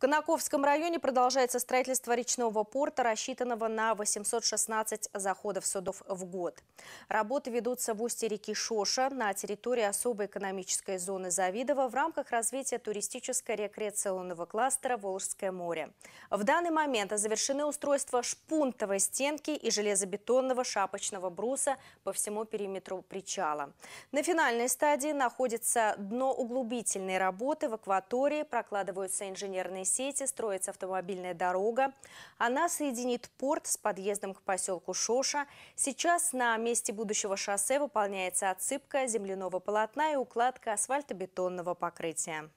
Конаковском районе продолжается строительство речного порта, рассчитанного на 816 заходов судов в год. Работы ведутся в устье реки Шоша на территории особой экономической зоны Завидово в рамках развития туристическо-рекреационного кластера «Волжское море». В данный момент завершены устройства шпунтовой стенки и железобетонного шапочного бруса по всему периметру причала. На финальной стадии находится дно углубительной работы в акватории, прокладываются инженерные сети строится автомобильная дорога. Она соединит порт с подъездом к поселку Шоша. Сейчас на месте будущего шоссе выполняется отсыпка земляного полотна и укладка асфальтобетонного покрытия.